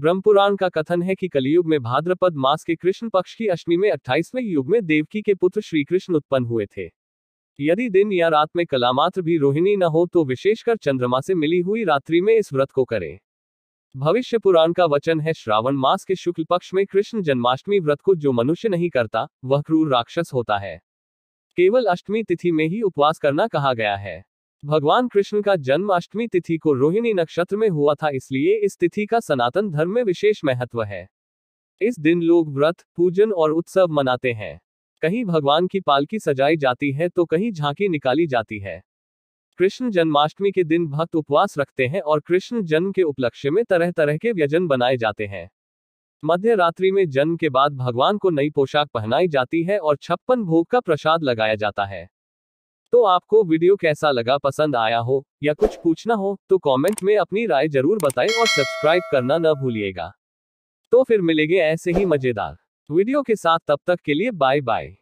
ब्रह्मपुराण का कथन है कि कलियुग में भाद्रपद मास के कृष्ण पक्ष की अष्टमी में अट्ठाईसवें युग में देवकी के पुत्र श्री कृष्ण उत्पन्न हुए थे यदि दिन या रात में कलामात्र भी रोहिणी न हो तो विशेषकर चंद्रमा से मिली हुई रात्रि में इस व्रत को करें भविष्य पुराण का वचन है श्रावण मास के शुक्ल पक्ष में कृष्ण जन्माष्टमी व्रत को जो मनुष्य नहीं करता वह क्रूर राक्षस होता है केवल अष्टमी तिथि में ही उपवास करना कहा गया है भगवान कृष्ण का जन्म अष्टमी तिथि को रोहिणी नक्षत्र में हुआ था इसलिए इस तिथि का सनातन धर्म में विशेष महत्व है इस दिन लोग व्रत पूजन और उत्सव मनाते हैं कहीं भगवान की पालकी सजाई जाती है तो कहीं झांकी निकाली जाती है कृष्ण जन्माष्टमी के दिन भक्त उपवास रखते हैं और कृष्ण जन्म के उपलक्ष्य में तरह तरह के व्यंजन बनाए जाते हैं मध्य रात्रि में जन्म के बाद भगवान को नई पोशाक पहनाई जाती है और छप्पन भोग का प्रसाद लगाया जाता है तो आपको वीडियो कैसा लगा पसंद आया हो या कुछ पूछना हो तो कमेंट में अपनी राय जरूर बताएं और सब्सक्राइब करना न भूलिएगा तो फिर मिलेंगे ऐसे ही मजेदार वीडियो के साथ तब तक के लिए बाय बाय